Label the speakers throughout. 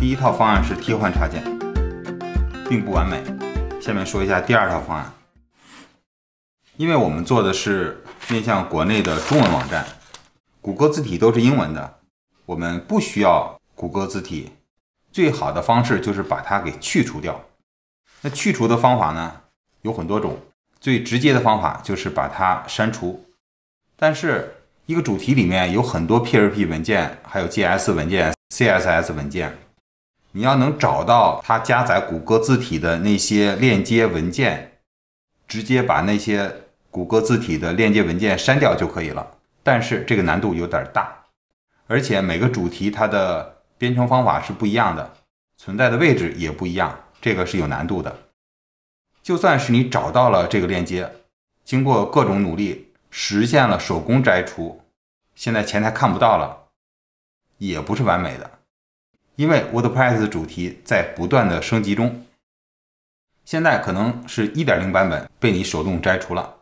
Speaker 1: 第一套方案是替换插件，并不完美。下面说一下第二套方案，因为我们做的是面向国内的中文网站，谷歌字体都是英文的，我们不需要谷歌字体。最好的方式就是把它给去除掉。那去除的方法呢，有很多种。最直接的方法就是把它删除。但是一个主题里面有很多 .php 文件，还有 .js 文件、.css 文件。你要能找到它加载谷歌字体的那些链接文件，直接把那些谷歌字体的链接文件删掉就可以了。但是这个难度有点大，而且每个主题它的编程方法是不一样的，存在的位置也不一样，这个是有难度的。就算是你找到了这个链接，经过各种努力实现了手工摘除，现在前台看不到了，也不是完美的。因为 WordPress 主题在不断的升级中，现在可能是一点零版本被你手动摘除了。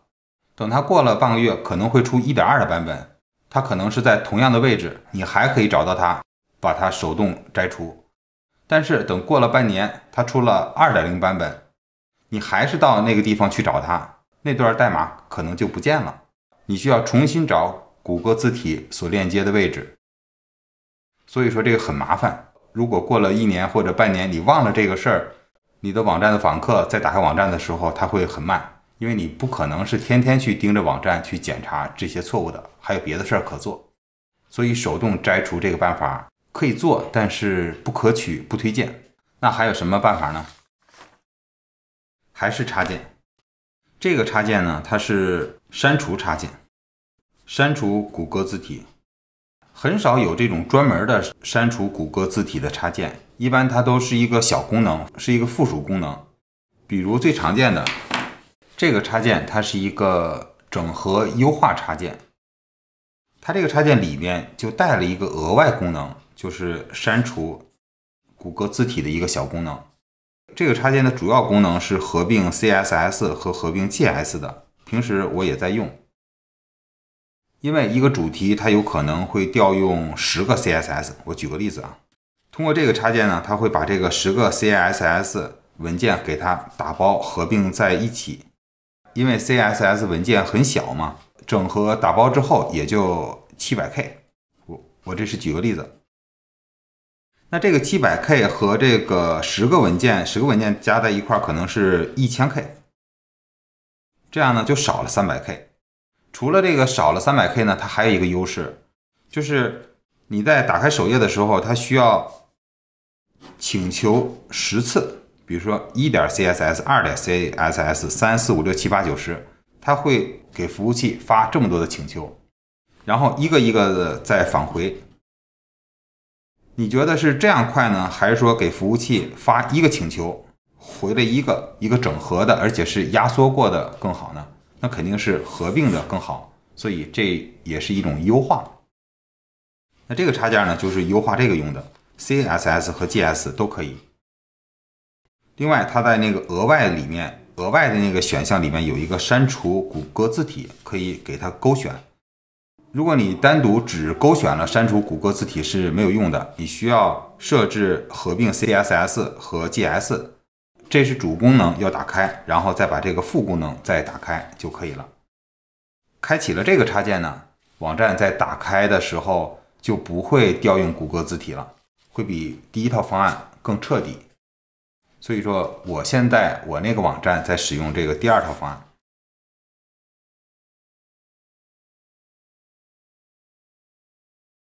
Speaker 1: 等它过了半个月，可能会出一点二的版本，它可能是在同样的位置，你还可以找到它，把它手动摘除。但是等过了半年，它出了二点零版本，你还是到那个地方去找它，那段代码可能就不见了。你需要重新找谷歌字体所链接的位置，所以说这个很麻烦。如果过了一年或者半年，你忘了这个事儿，你的网站的访客在打开网站的时候，他会很慢，因为你不可能是天天去盯着网站去检查这些错误的，还有别的事儿可做。所以手动摘除这个办法可以做，但是不可取，不推荐。那还有什么办法呢？还是插件。这个插件呢，它是删除插件，删除谷歌字体。很少有这种专门的删除谷歌字体的插件，一般它都是一个小功能，是一个附属功能。比如最常见的这个插件，它是一个整合优化插件，它这个插件里面就带了一个额外功能，就是删除谷歌字体的一个小功能。这个插件的主要功能是合并 CSS 和合并 g s 的，平时我也在用。因为一个主题它有可能会调用十个 CSS，我举个例子啊，通过这个插件呢，它会把这个十个 CSS 文件给它打包合并在一起，因为 CSS 文件很小嘛，整合打包之后也就七百 K，我我这是举个例子，那这个七百 K 和这个十个文件，十个文件加在一块可能是一千 K，这样呢就少了三百 K。除了这个少了三百 K 呢，它还有一个优势，就是你在打开首页的时候，它需要请求十次，比如说一点 CSS、二点 CSS、三四五六七八九十，它会给服务器发这么多的请求，然后一个一个的再返回。你觉得是这样快呢，还是说给服务器发一个请求回了一个一个整合的，而且是压缩过的更好呢？那肯定是合并的更好，所以这也是一种优化。那这个插件呢，就是优化这个用的，CSS 和 GS 都可以。另外，它在那个额外里面，额外的那个选项里面有一个删除谷歌字体，可以给它勾选。如果你单独只勾选了删除谷歌字体是没有用的，你需要设置合并 CSS 和 GS。这是主功能要打开，然后再把这个副功能再打开就可以了。开启了这个插件呢，网站在打开的时候就不会调用谷歌字体了，会比第一套方案更彻底。所以说，我现在我那个网站在使用这个第二套方案。